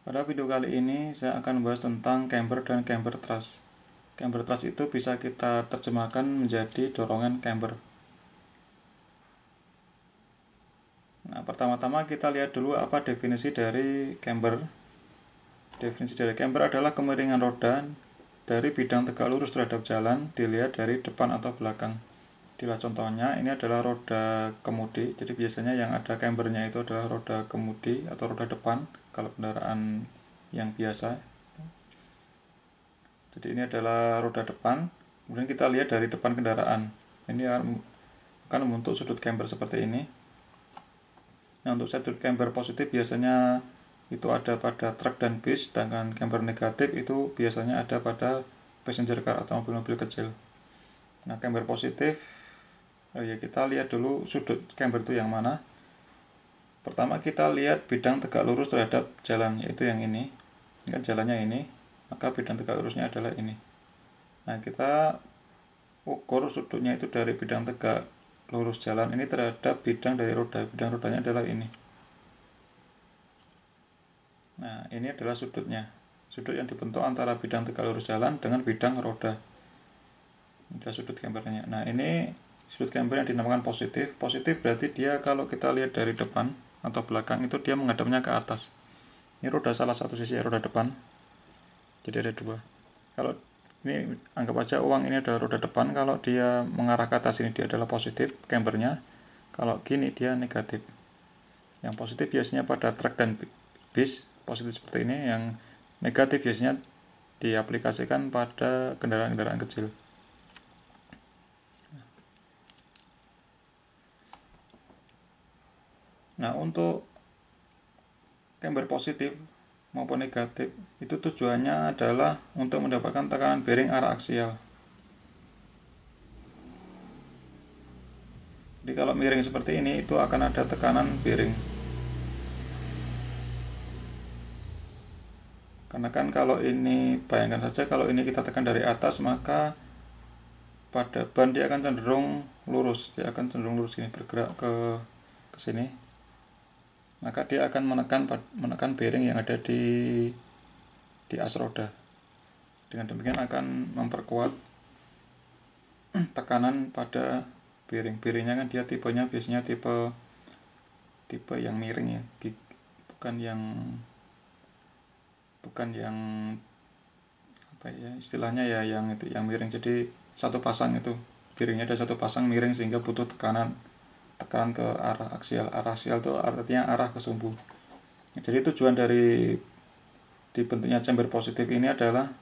Pada video kali ini saya akan membahas tentang camber dan camber truss. Camber truss itu bisa kita terjemahkan menjadi dorongan camber. Nah, pertama-tama kita lihat dulu apa definisi dari camber. Definisi dari camber adalah kemiringan roda dari bidang tegak lurus terhadap jalan dilihat dari depan atau belakang. Inilah contohnya, ini adalah roda kemudi. Jadi biasanya yang ada cambernya itu adalah roda kemudi atau roda depan kalau kendaraan yang biasa jadi ini adalah roda depan kemudian kita lihat dari depan kendaraan ini akan membentuk sudut camber seperti ini nah untuk sudut camber positif biasanya itu ada pada truk dan bus, sedangkan camber negatif itu biasanya ada pada passenger car atau mobil-mobil kecil nah camber positif eh, ya kita lihat dulu sudut camber itu yang mana pertama kita lihat bidang tegak lurus terhadap jalan yaitu yang ini ya, jalannya ini maka bidang tegak lurusnya adalah ini nah kita ukur sudutnya itu dari bidang tegak lurus jalan ini terhadap bidang dari roda bidang rodanya adalah ini nah ini adalah sudutnya sudut yang dibentuk antara bidang tegak lurus jalan dengan bidang roda ini adalah sudut gambarnya nah ini sudut gambar yang dinamakan positif positif berarti dia kalau kita lihat dari depan atau belakang itu dia menghadapnya ke atas ini roda salah satu sisi roda depan jadi ada dua kalau ini anggap aja uang ini adalah roda depan kalau dia mengarah ke atas ini dia adalah positif cambernya kalau gini dia negatif yang positif biasanya pada truk dan bis positif seperti ini yang negatif biasanya diaplikasikan pada kendaraan-kendaraan kecil Nah, untuk camber positif maupun negatif itu tujuannya adalah untuk mendapatkan tekanan bearing arah aksial. Jadi kalau miring seperti ini itu akan ada tekanan bearing. Karena kan kalau ini bayangkan saja kalau ini kita tekan dari atas maka pada ban dia akan cenderung lurus, dia akan cenderung lurus ini bergerak ke ke sini maka dia akan menekan menekan bearing yang ada di di as roda. Dengan demikian akan memperkuat tekanan pada bearing. Bearingnya kan dia tipenya biasanya tipe tipe yang miring ya, bukan yang bukan yang apa ya istilahnya ya yang itu yang miring. Jadi satu pasang itu bearingnya ada satu pasang miring sehingga butuh tekanan tekan ke arah aksial arah aksial itu artinya arah ke sumbu jadi tujuan dari dibentuknya chamber positif ini adalah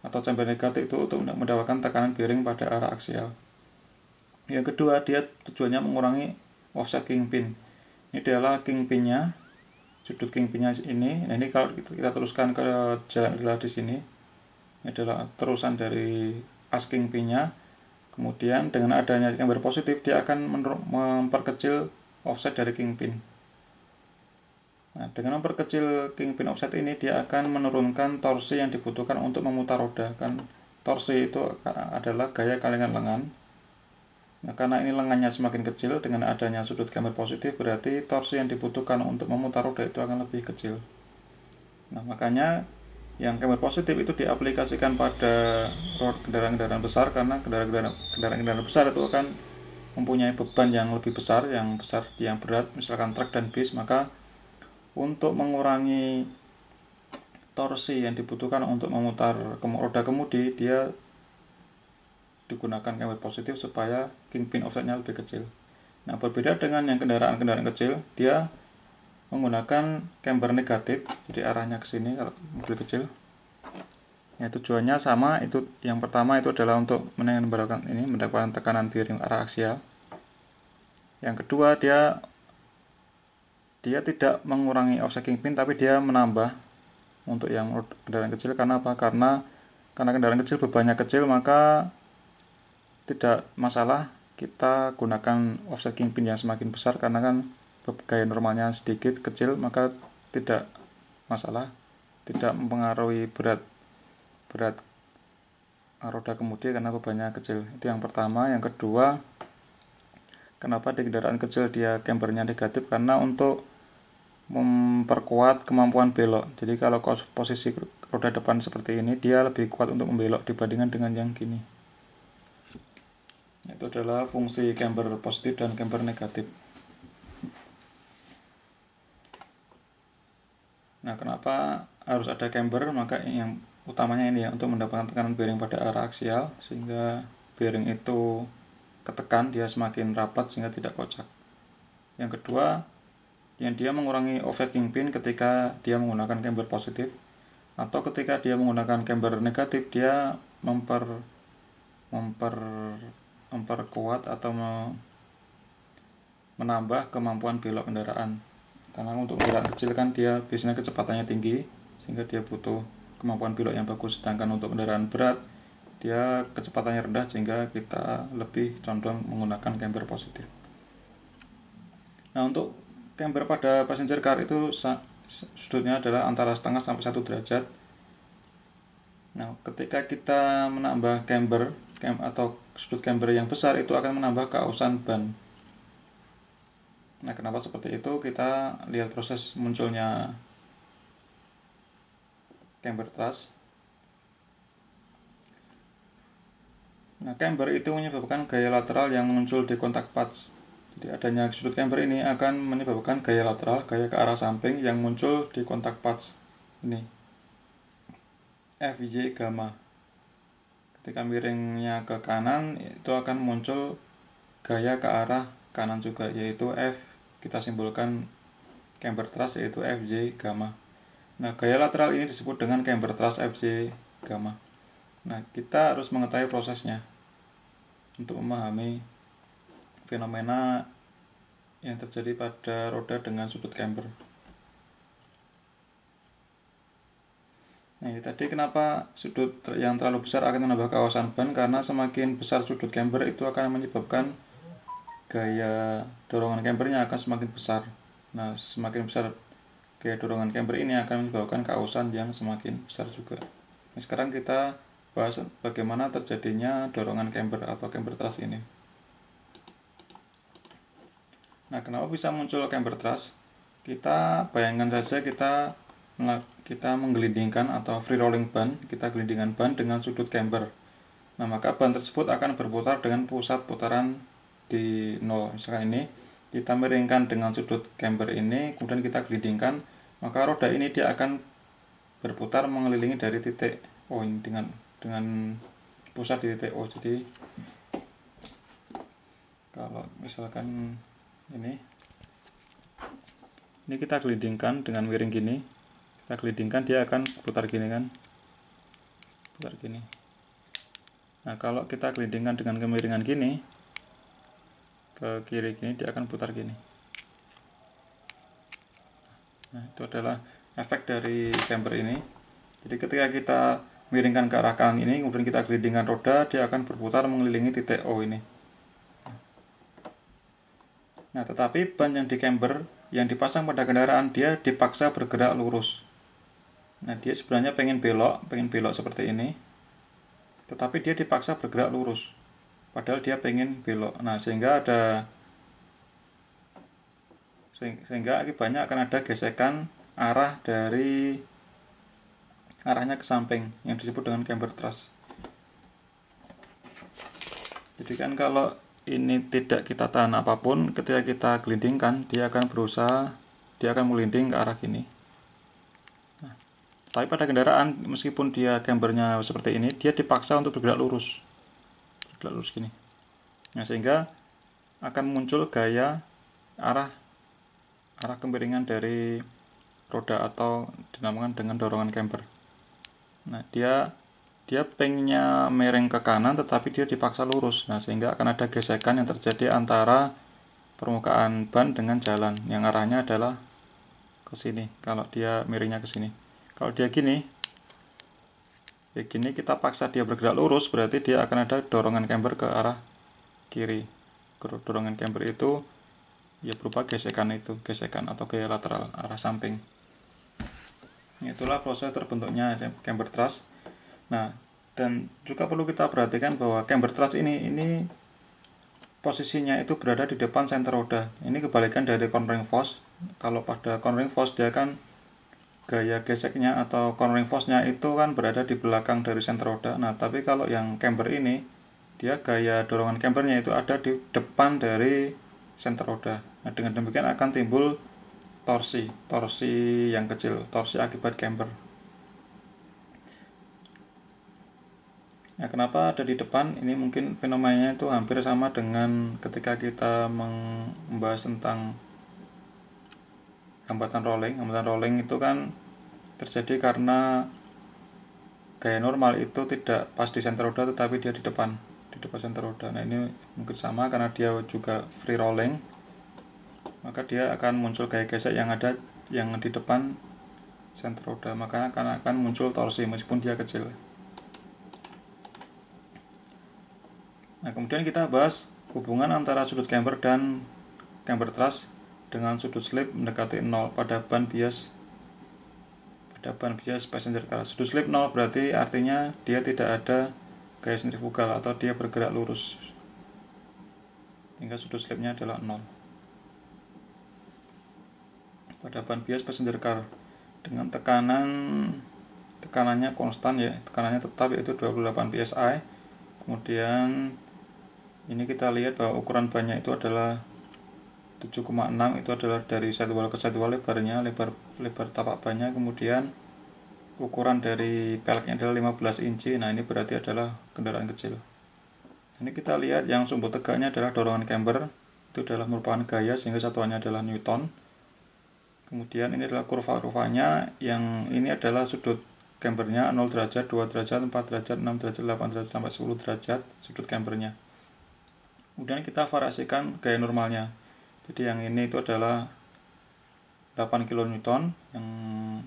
atau chamber negatif itu untuk mendapatkan tekanan bearing pada arah aksial yang kedua dia tujuannya mengurangi offset kingpin ini adalah kingpinnya sudut kingpinnya ini nah ini kalau kita teruskan ke jalan adalah di sini ini adalah terusan dari as kingpinnya Kemudian dengan adanya gambar positif, dia akan memperkecil offset dari kingpin. Nah, dengan memperkecil kingpin offset ini, dia akan menurunkan torsi yang dibutuhkan untuk memutar roda. Kan torsi itu adalah gaya kalengan lengan. Nah, karena ini lengannya semakin kecil, dengan adanya sudut gambar positif, berarti torsi yang dibutuhkan untuk memutar roda itu akan lebih kecil. Nah, makanya yang kamera positif itu diaplikasikan pada kendaraan-kendaraan besar karena kendaraan-kendaraan kendaraan-kendaraan besar itu akan mempunyai beban yang lebih besar, yang besar, yang berat, misalkan truk dan bis, maka untuk mengurangi torsi yang dibutuhkan untuk memutar roda kemudi, dia digunakan kamera positif supaya kingpin offsetnya lebih kecil. Nah, berbeda dengan yang kendaraan-kendaraan kecil, dia menggunakan camber negatif jadi arahnya ke sini kalau mobil kecil ya tujuannya sama itu yang pertama itu adalah untuk menembakkan ini mendapatkan tekanan bearing arah aksial yang kedua dia dia tidak mengurangi offsetting pin tapi dia menambah untuk yang kendaraan kecil karena apa karena karena kendaraan kecil bebannya kecil maka tidak masalah kita gunakan offset kingpin yang semakin besar karena kan gaya normalnya sedikit kecil maka tidak masalah tidak mempengaruhi berat berat roda kemudi karena bebannya kecil itu yang pertama yang kedua kenapa di kendaraan kecil dia campernya negatif karena untuk memperkuat kemampuan belok jadi kalau posisi roda depan seperti ini dia lebih kuat untuk membelok dibandingkan dengan yang gini itu adalah fungsi camber positif dan camber negatif Nah, kenapa harus ada camber? Maka yang utamanya ini ya untuk mendapatkan tekanan bearing pada arah aksial sehingga bearing itu ketekan dia semakin rapat sehingga tidak kocak. Yang kedua, yang dia mengurangi offset kingpin ketika dia menggunakan camber positif atau ketika dia menggunakan camber negatif dia memper memper memperkuat atau menambah kemampuan belok kendaraan karena untuk gerak kecil kan dia biasanya kecepatannya tinggi sehingga dia butuh kemampuan pilot yang bagus sedangkan untuk kendaraan berat dia kecepatannya rendah sehingga kita lebih condong menggunakan camber positif nah untuk camber pada passenger car itu sudutnya adalah antara setengah sampai satu derajat nah ketika kita menambah camber atau sudut camber yang besar itu akan menambah keausan ban Nah, kenapa seperti itu? Kita lihat proses munculnya camber thrust Nah, camber itu menyebabkan gaya lateral yang muncul di kontak patch. Jadi adanya sudut camber ini akan menyebabkan gaya lateral, gaya ke arah samping yang muncul di kontak patch ini. FJ gamma. Ketika miringnya ke kanan, itu akan muncul gaya ke arah kanan juga yaitu F kita simpulkan camber thrust yaitu FJ gamma. Nah, gaya lateral ini disebut dengan camber thrust FJ gamma. Nah, kita harus mengetahui prosesnya untuk memahami fenomena yang terjadi pada roda dengan sudut camber. Nah, ini tadi kenapa sudut yang terlalu besar akan menambah kawasan ban karena semakin besar sudut camber itu akan menyebabkan gaya dorongan Kemper akan semakin besar. Nah, semakin besar gaya dorongan Kemper ini akan menyebabkan keausan yang semakin besar juga. Nah, sekarang kita bahas bagaimana terjadinya dorongan Kemper atau Kemper Trust ini. Nah, kenapa bisa muncul Kemper Trust? Kita bayangkan saja kita kita menggelindingkan atau free rolling ban, kita gelindingan ban dengan sudut camber. Nah, maka ban tersebut akan berputar dengan pusat putaran di 0 misalkan ini kita miringkan dengan sudut camber ini kemudian kita gelindingkan maka roda ini dia akan berputar mengelilingi dari titik O ini dengan dengan pusat di titik O jadi kalau misalkan ini ini kita gelindingkan dengan miring gini kita gelindingkan dia akan putar gini kan putar gini nah kalau kita gelindingkan dengan kemiringan gini ke kiri gini dia akan putar gini nah itu adalah efek dari chamber ini jadi ketika kita miringkan ke arah kanan ini kemudian kita gelindingkan roda dia akan berputar mengelilingi titik O ini nah tetapi ban yang di camber yang dipasang pada kendaraan dia dipaksa bergerak lurus nah dia sebenarnya pengen belok pengen belok seperti ini tetapi dia dipaksa bergerak lurus padahal dia pengen belok nah sehingga ada sehingga akibatnya akan ada gesekan arah dari arahnya ke samping yang disebut dengan camber thrust jadi kan kalau ini tidak kita tahan apapun ketika kita gelindingkan dia akan berusaha dia akan melinding ke arah ini. nah, tapi pada kendaraan meskipun dia cambernya seperti ini dia dipaksa untuk bergerak lurus tegak lurus gini nah sehingga akan muncul gaya arah arah kemiringan dari roda atau dinamakan dengan dorongan camper nah dia dia pengnya mereng ke kanan tetapi dia dipaksa lurus nah sehingga akan ada gesekan yang terjadi antara permukaan ban dengan jalan yang arahnya adalah ke sini kalau dia miringnya ke sini kalau dia gini kayak gini kita paksa dia bergerak lurus berarti dia akan ada dorongan camber ke arah kiri dorongan camber itu ya berupa gesekan itu gesekan atau gaya lateral arah samping itulah proses terbentuknya camber truss nah dan juga perlu kita perhatikan bahwa camber truss ini ini posisinya itu berada di depan center roda ini kebalikan dari cornering force kalau pada cornering force dia akan gaya geseknya atau cornering force-nya itu kan berada di belakang dari center roda. Nah, tapi kalau yang camber ini, dia gaya dorongan cambernya itu ada di depan dari center roda. Nah, dengan demikian akan timbul torsi, torsi yang kecil, torsi akibat camber. Nah, kenapa ada di depan? Ini mungkin fenomenanya itu hampir sama dengan ketika kita membahas tentang hambatan rolling hambatan rolling itu kan terjadi karena gaya normal itu tidak pas di center roda tetapi dia di depan di depan center roda nah ini mungkin sama karena dia juga free rolling maka dia akan muncul gaya gesek yang ada yang di depan center roda maka akan akan muncul torsi meskipun dia kecil nah kemudian kita bahas hubungan antara sudut camber dan camber truss dengan sudut slip mendekati 0 pada ban bias pada ban bias passenger car. Sudut slip 0 berarti artinya dia tidak ada gaya sentrifugal atau dia bergerak lurus. Hingga sudut slipnya adalah 0. Pada ban bias passenger car dengan tekanan tekanannya konstan ya, tekanannya tetap yaitu 28 psi. Kemudian ini kita lihat bahwa ukuran bannya itu adalah 7,6 itu adalah dari jadwal ke jadwal lebarnya lebar lebar tapak bannya kemudian ukuran dari peleknya adalah 15 inci nah ini berarti adalah kendaraan kecil ini kita lihat yang sumbu tegaknya adalah dorongan camber itu adalah merupakan gaya sehingga satuannya adalah newton kemudian ini adalah kurva-kurvanya yang ini adalah sudut campernya 0 derajat, 2 derajat, 4 derajat, 6 derajat, 8 derajat, sampai 10 derajat sudut campernya kemudian kita variasikan gaya normalnya jadi yang ini itu adalah 8 kN yang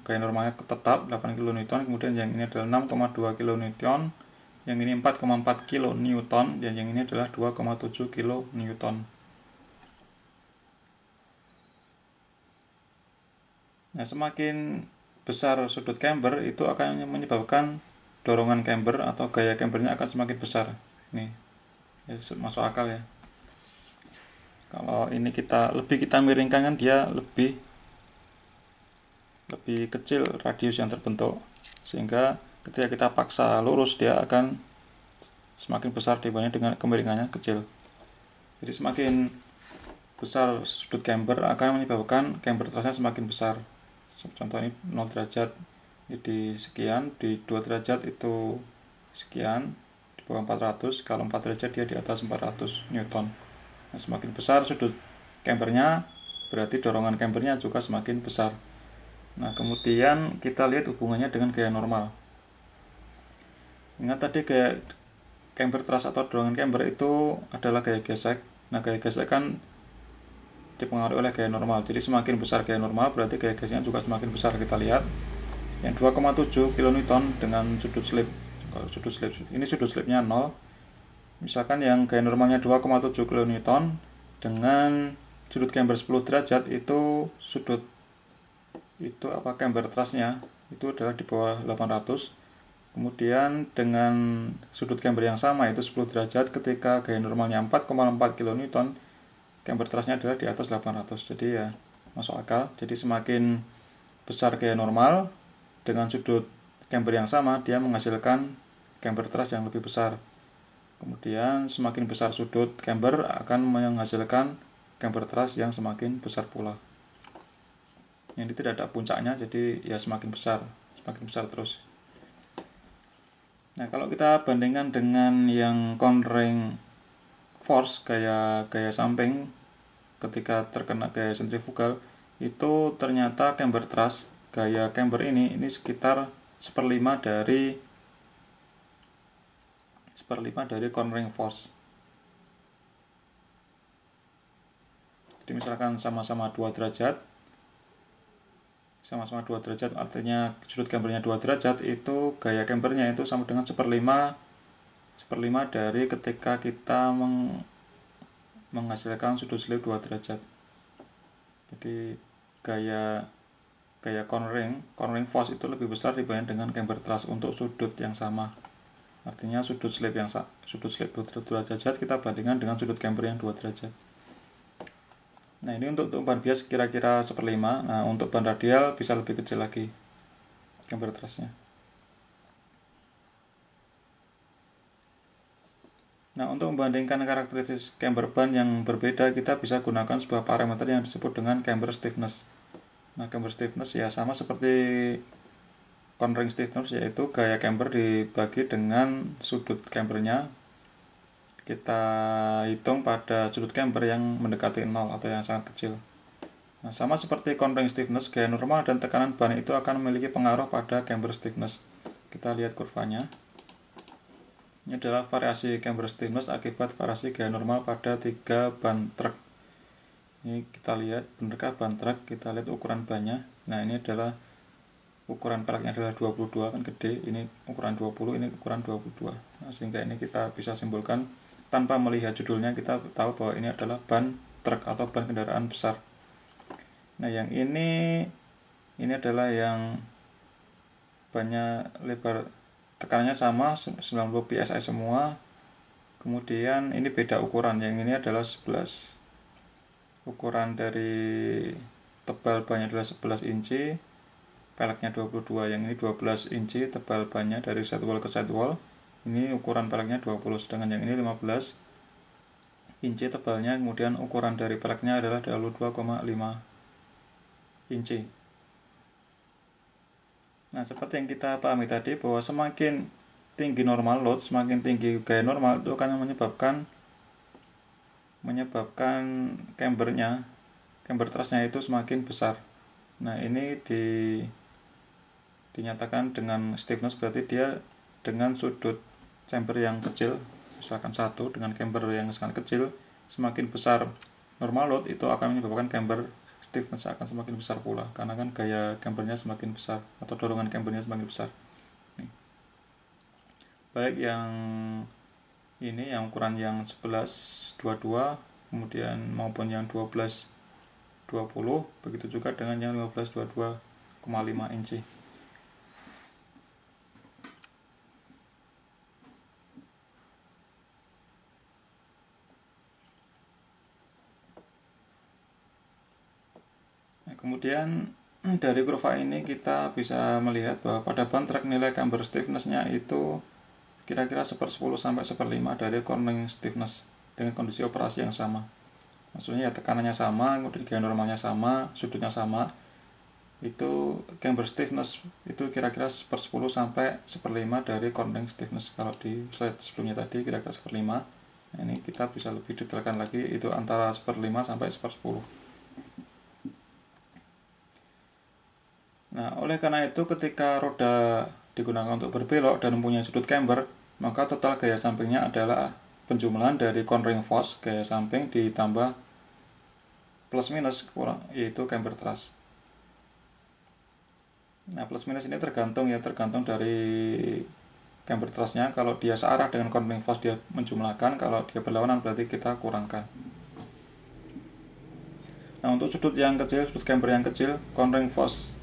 gaya normalnya tetap 8 kN kemudian yang ini adalah 6,2 kN yang ini 4,4 kN dan yang ini adalah 2,7 kN nah semakin besar sudut camber itu akan menyebabkan dorongan camber atau gaya cambernya akan semakin besar nih ya, masuk akal ya kalau ini kita lebih kita miringkan kan dia lebih lebih kecil radius yang terbentuk sehingga ketika kita paksa lurus dia akan semakin besar dibanding dengan kemiringannya kecil jadi semakin besar sudut camber akan menyebabkan camber terasnya semakin besar contoh ini 0 derajat di sekian di 2 derajat itu sekian di bawah 400 kalau 4 derajat dia di atas 400 newton Nah, semakin besar sudut cambernya berarti dorongan cambernya juga semakin besar nah kemudian kita lihat hubungannya dengan gaya normal ingat tadi gaya camber teras atau dorongan camber itu adalah gaya gesek nah gaya gesek kan dipengaruhi oleh gaya normal jadi semakin besar gaya normal berarti gaya geseknya juga semakin besar kita lihat yang 2,7 kN dengan sudut slip kalau sudut slip ini sudut slipnya 0 misalkan yang gaya normalnya 2,7 kN dengan sudut camber 10 derajat itu sudut itu apa camber trustnya itu adalah di bawah 800 kemudian dengan sudut camber yang sama itu 10 derajat ketika gaya normalnya 4,4 kN camber trustnya adalah di atas 800 jadi ya masuk akal jadi semakin besar gaya normal dengan sudut camber yang sama dia menghasilkan camber truss yang lebih besar Kemudian semakin besar sudut camber akan menghasilkan camber truss yang semakin besar pula. Ini tidak ada puncaknya, jadi ya semakin besar, semakin besar terus. Nah, kalau kita bandingkan dengan yang conring force gaya gaya samping ketika terkena gaya sentrifugal itu ternyata camber truss gaya camber ini ini sekitar seperlima dari seperlima dari cornering force jadi misalkan sama-sama 2 derajat sama-sama 2 derajat artinya sudut gambarnya 2 derajat itu gaya gambarnya itu sama dengan seperlima seperlima dari ketika kita meng, menghasilkan sudut slip 2 derajat jadi gaya gaya cornering, cornering force itu lebih besar dibanding dengan camber thrust untuk sudut yang sama. Artinya sudut slip yang sudut slip 2 derajat kita bandingkan dengan sudut camber yang 2 derajat. Nah, ini untuk, untuk ban bias kira-kira seperlima. Nah, untuk ban radial bisa lebih kecil lagi camber trusnya. Nah, untuk membandingkan karakteristik camber ban yang berbeda, kita bisa gunakan sebuah parameter yang disebut dengan camber stiffness. Nah, camber stiffness ya sama seperti Cornering stiffness yaitu gaya camber dibagi dengan sudut cambernya kita hitung pada sudut camber yang mendekati 0 atau yang sangat kecil nah, sama seperti cornering stiffness gaya normal dan tekanan ban itu akan memiliki pengaruh pada camber stiffness kita lihat kurvanya ini adalah variasi camber stiffness akibat variasi gaya normal pada tiga ban truk ini kita lihat benarkah ban truk kita lihat ukuran bannya nah ini adalah ukuran pelaknya adalah 22 kan gede ini ukuran 20 ini ukuran 22 nah, sehingga ini kita bisa simpulkan tanpa melihat judulnya kita tahu bahwa ini adalah ban truk atau ban kendaraan besar nah yang ini ini adalah yang banyak lebar tekanannya sama 90 psi semua kemudian ini beda ukuran yang ini adalah 11 ukuran dari tebal banyak adalah 11 inci peleknya 22 yang ini 12 inci tebal bannya dari satu wall ke satu wall ini ukuran peleknya 20 sedangkan yang ini 15 inci tebalnya kemudian ukuran dari peleknya adalah 22,5 inci nah seperti yang kita pahami tadi bahwa semakin tinggi normal load semakin tinggi gaya normal itu akan menyebabkan menyebabkan cambernya camber trustnya itu semakin besar nah ini di dinyatakan dengan stiffness berarti dia dengan sudut chamber yang kecil misalkan satu dengan camber yang sangat kecil semakin besar normal load itu akan menyebabkan camber stiffness akan semakin besar pula karena kan gaya cambernya semakin besar atau dorongan cambernya semakin besar Nih. baik yang ini yang ukuran yang 11 22 kemudian maupun yang 12 20 begitu juga dengan yang 15 22,5 inci kemudian hmm, dari kurva ini kita bisa melihat bahwa pada ban track nilai camber stiffnessnya itu kira-kira 1 per 10 sampai 1 per 5 dari corning stiffness dengan kondisi operasi yang sama maksudnya ya tekanannya sama, kemudian gaya normalnya sama, sudutnya sama itu camber stiffness itu kira-kira 1 per 10 sampai 1 per 5 dari corning stiffness kalau di slide sebelumnya tadi kira-kira 1 per 5 ini kita bisa lebih detailkan lagi itu antara 1 per 5 sampai 1 per 10 Nah, oleh karena itu ketika roda digunakan untuk berbelok dan mempunyai sudut camber, maka total gaya sampingnya adalah penjumlahan dari cornering force gaya samping ditambah plus minus kurang yaitu camber thrust. Nah, plus minus ini tergantung ya, tergantung dari camber thrustnya. Kalau dia searah dengan cornering force dia menjumlahkan, kalau dia berlawanan berarti kita kurangkan. Nah, untuk sudut yang kecil, sudut camber yang kecil, cornering force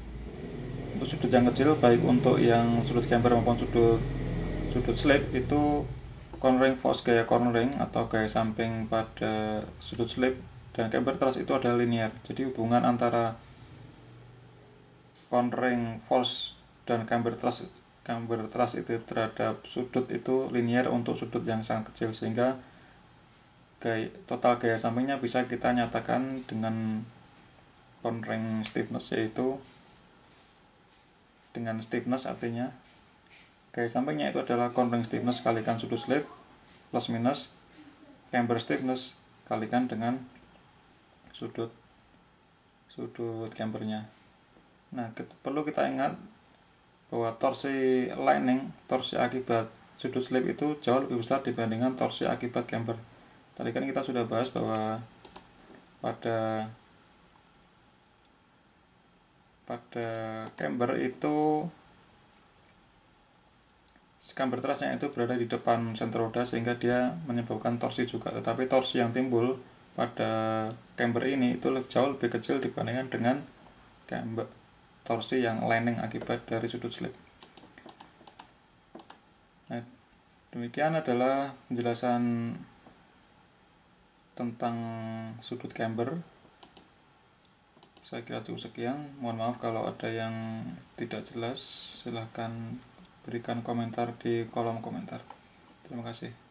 untuk sudut yang kecil baik untuk yang sudut camber maupun sudut sudut slip itu cornering force gaya cornering atau gaya samping pada sudut slip dan camber thrust itu ada linear jadi hubungan antara cornering force dan camber thrust camber thrust itu terhadap sudut itu linear untuk sudut yang sangat kecil sehingga gaya, total gaya sampingnya bisa kita nyatakan dengan cornering stiffness yaitu dengan stiffness artinya kayak sampingnya itu adalah convex stiffness kalikan sudut slip plus minus camber stiffness kalikan dengan sudut sudut campernya. nah kita, perlu kita ingat bahwa torsi lining torsi akibat sudut slip itu jauh lebih besar dibandingkan torsi akibat camber tadi kan kita sudah bahas bahwa pada pada camber itu camber terasnya itu berada di depan center roda sehingga dia menyebabkan torsi juga tetapi torsi yang timbul pada camber ini itu jauh lebih kecil dibandingkan dengan camber torsi yang landing akibat dari sudut slip nah, demikian adalah penjelasan tentang sudut camber saya kira cukup sekian mohon maaf kalau ada yang tidak jelas silahkan berikan komentar di kolom komentar terima kasih